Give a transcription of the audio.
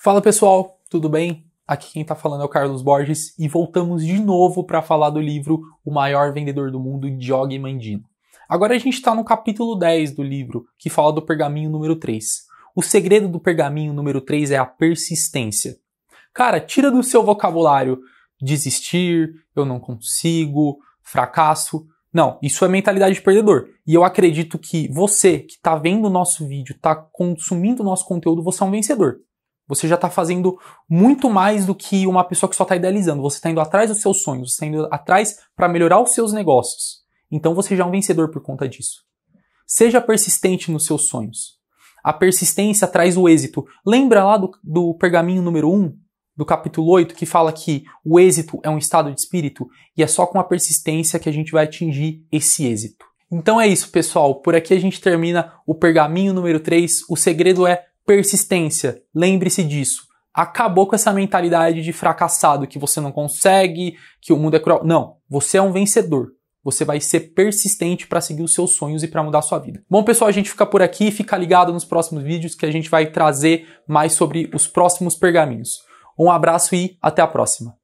Fala pessoal, tudo bem? Aqui quem está falando é o Carlos Borges e voltamos de novo para falar do livro O Maior Vendedor do Mundo, Diogo Mandino. Agora a gente está no capítulo 10 do livro, que fala do pergaminho número 3. O segredo do pergaminho número 3 é a persistência. Cara, tira do seu vocabulário desistir, eu não consigo, fracasso. Não, isso é mentalidade de perdedor. E eu acredito que você que está vendo o nosso vídeo, está consumindo o nosso conteúdo, você é um vencedor. Você já está fazendo muito mais do que uma pessoa que só está idealizando. Você está indo atrás dos seus sonhos, você está indo atrás para melhorar os seus negócios. Então você já é um vencedor por conta disso. Seja persistente nos seus sonhos. A persistência traz o êxito. Lembra lá do, do pergaminho número 1, do capítulo 8, que fala que o êxito é um estado de espírito e é só com a persistência que a gente vai atingir esse êxito. Então é isso, pessoal. Por aqui a gente termina o pergaminho número 3. O segredo é persistência. Lembre-se disso. Acabou com essa mentalidade de fracassado, que você não consegue, que o mundo é cruel. Não, você é um vencedor. Você vai ser persistente para seguir os seus sonhos e para mudar a sua vida. Bom, pessoal, a gente fica por aqui. Fica ligado nos próximos vídeos que a gente vai trazer mais sobre os próximos pergaminhos. Um abraço e até a próxima.